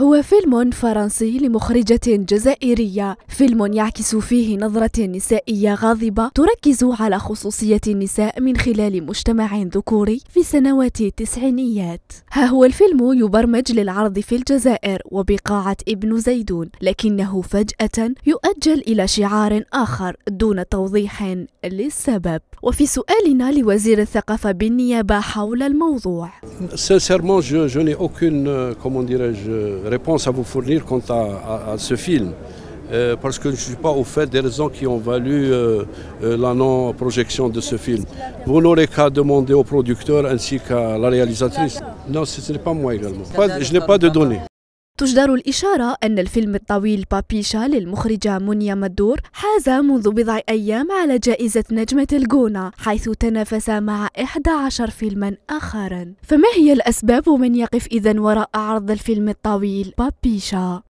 هو فيلم فرنسي لمخرجة جزائرية فيلم يعكس فيه نظرة نسائية غاضبة تركز على خصوصية النساء من خلال مجتمع ذكوري في سنوات التسعينيات ها هو الفيلم يبرمج للعرض في الجزائر وبقاعة ابن زيدون لكنه فجأة يؤجل إلى شعار آخر دون توضيح للسبب وفي سؤالنا لوزير الثقافة بالنيابة حول الموضوع réponse à vous fournir quant à, ce film. Euh, parce que je ne suis pas au fait des raisons qui ont valu euh, euh, la non-projection de ce film. Vous n'aurez qu'à demander au producteur ainsi qu'à la réalisatrice. Non, ce n'est pas moi également. je n'ai pas de données. تجدر الإشارة أن الفيلم الطويل بابيشا للمخرجة منيا مدور حاز منذ بضع أيام على جائزة نجمة الجونة حيث تنافس مع 11 فيلما آخرا فما هي الأسباب من يقف إذا وراء عرض الفيلم الطويل بابيشا؟